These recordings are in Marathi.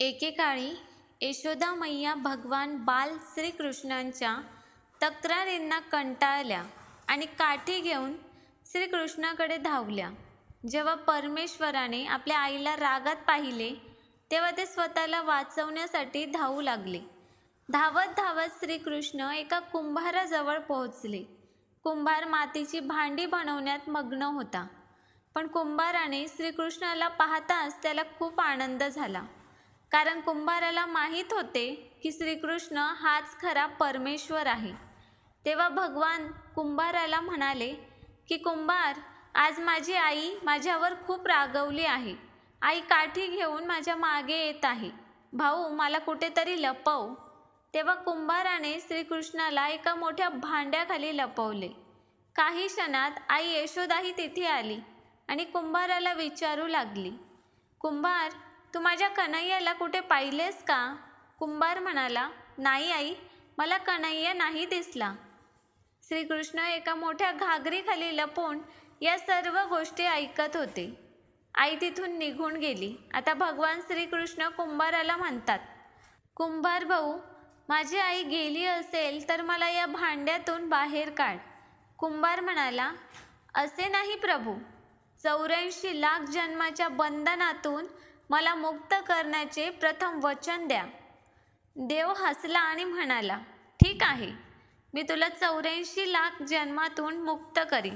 एकेकाळी यशोदा मैया भगवान बाल श्रीकृष्णांच्या तक्रारींना कंटाळल्या आणि काठी घेऊन श्रीकृष्णाकडे धावल्या जेव्हा परमेश्वराने आपल्या आईला रागात पाहिले तेव्हा ते स्वतःला वाचवण्यासाठी धावू लागले धावत धावत श्रीकृष्ण एका कुंभाराजवळ पोहोचले कुंभार मातीची भांडी बनवण्यात मग्न होता पण कुंभाराने श्रीकृष्णाला पाहताच त्याला खूप आनंद झाला कारण कुंभाराला माहीत होते की श्रीकृष्ण हाच खरा परमेश्वर आहे तेव्हा भगवान कुंभाराला म्हणाले की कुंभार आज माझी आई माझ्यावर खूप रागवली आहे आई काठी घेऊन माझ्या मागे येत आहे भाऊ मला कुठेतरी लपव तेव्हा कुंभाराने श्रीकृष्णाला एका मोठ्या भांड्याखाली लपवले काही क्षणात आई यशोदाही तिथे आली आणि कुंभाराला विचारू लागली कुंभार तू माझ्या कन्हैयाला कुठे पाहिलेस का कुंभार म्हणाला नाही आई मला कन्हैया नाही दिसला श्रीकृष्ण एका मोठ्या घागरीखाली लपून या सर्व गोष्टी ऐकत होते आई तिथून निघून गेली आता भगवान श्रीकृष्ण कुंभाराला म्हणतात कुंभार भाऊ माझी आई गेली असेल तर मला या भांड्यातून बाहेर काढ कुंभार म्हणाला असे नाही प्रभू चौऱ्याऐंशी लाख जन्माच्या बंधनातून मला मुक्त करण्याचे प्रथम वचन द्या देव हसला आणि म्हणाला ठीक आहे मी तुला चौऱ्याऐंशी लाख जन्मातून मुक्त करी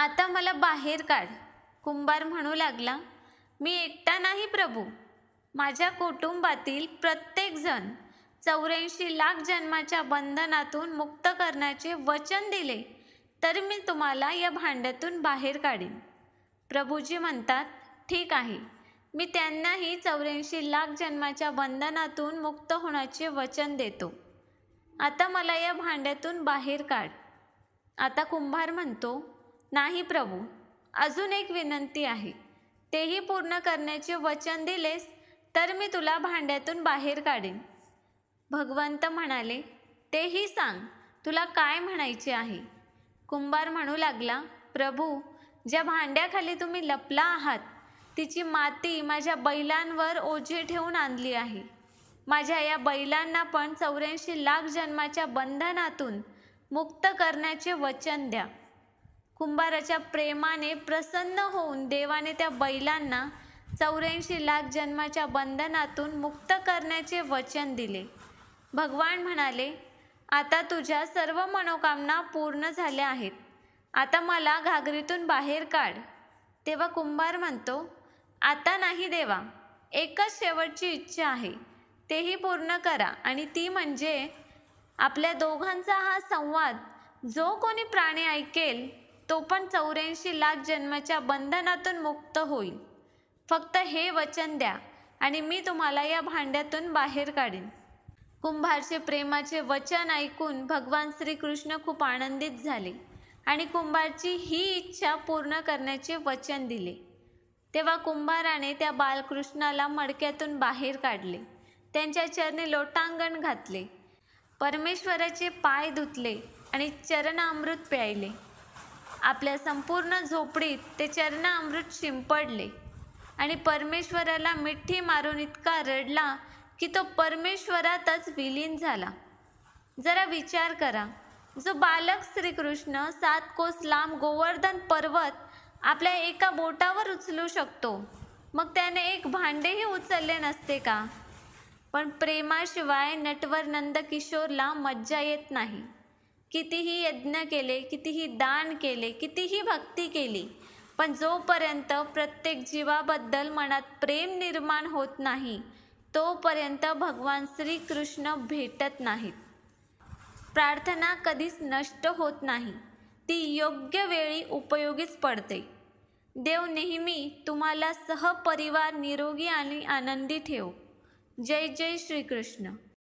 आता मला बाहेर काढ कुंभार म्हणू लागला मी एकटा नाही प्रभू माझ्या कुटुंबातील प्रत्येकजण चौऱ्याऐंशी लाख जन्माच्या बंधनातून मुक्त करण्याचे वचन दिले तर मी तुम्हाला या भांड्यातून बाहेर काढीन प्रभूजी म्हणतात ठीक आहे मी त्यांनाही चौऱ्याऐंशी लाख जन्माच्या बंधनातून मुक्त होण्याचे वचन देतो आता मला या भांड्यातून बाहेर काढ आता कुंभार म्हणतो नाही प्रभू अजून एक विनंती आहे तेही पूर्ण करण्याचे वचन दिलेस तर मी तुला भांड्यातून बाहेर काढेन भगवंत म्हणाले तेही सांग तुला काय म्हणायचे आहे कुंभार म्हणू लागला प्रभू ज्या भांड्याखाली तुम्ही लपला आहात तिची माती माझ्या बैलांवर ओझे ठेवून आणली आहे माझ्या या बैलांना पण चौऱ्याऐंशी लाख जन्माच्या बंधनातून मुक्त करण्याचे वचन द्या कुंभाराच्या प्रेमाने प्रसन्न होऊन देवाने त्या बैलांना चौऱ्याऐंशी लाख जन्माच्या बंधनातून मुक्त करण्याचे वचन दिले भगवान म्हणाले आता तुझ्या सर्व मनोकामना पूर्ण झाल्या आहेत आता मला घागरीतून बाहेर काढ तेव्हा कुंभार म्हणतो आता नाही देवा एकच शेवटची इच्छा आहे तेही पूर्ण करा आणि ती म्हणजे आपल्या दोघांचा हा संवाद जो कोणी प्राणी ऐकेल तो पण चौऱ्याऐंशी लाख जन्माच्या बंधनातून मुक्त होईल फक्त हे वचन द्या आणि मी तुम्हाला या भांड्यातून बाहेर काढेन कुंभारचे प्रेमाचे वचन ऐकून भगवान श्रीकृष्ण खूप आनंदित झाले आणि कुंभारची ही इच्छा पूर्ण करण्याचे वचन दिले तेव्हा कुंभाराने त्या बालकृष्णाला मडक्यातून बाहेर काढले त्यांच्या चरणी लोटांगण घातले परमेश्वराचे पाय धुतले आणि चरणामृत प्यायले आपल्या संपूर्ण झोपडीत ते चरणामृत शिंपडले आणि परमेश्वराला मिठी मारून इतका रडला की तो परमेश्वरातच विलीन झाला जरा विचार करा जो बालक श्रीकृष्ण सात कोस लांब गोवर्धन पर्वत आपल्या एका बोटावर उचलू शकतो मग त्याने एक भांडेही उचलले नसते का पण प्रेमाशिवाय नटवर नंदकिशोरला मज्जा येत नाही कितीही यज्ञ केले कितीही दान केले कितीही भक्ती केली पण जोपर्यंत प्रत्येक जीवाबद्दल मनात प्रेम निर्माण होत नाही तोपर्यंत भगवान श्रीकृष्ण भेटत नाहीत प्रार्थना कधीच नष्ट होत नाही ती योग्य वेळी उपयोगीच पडते देव नेहमी तुम्हाला सहपरिवार निरोगी आणि आनंदी ठेव जय जय श्रीकृष्ण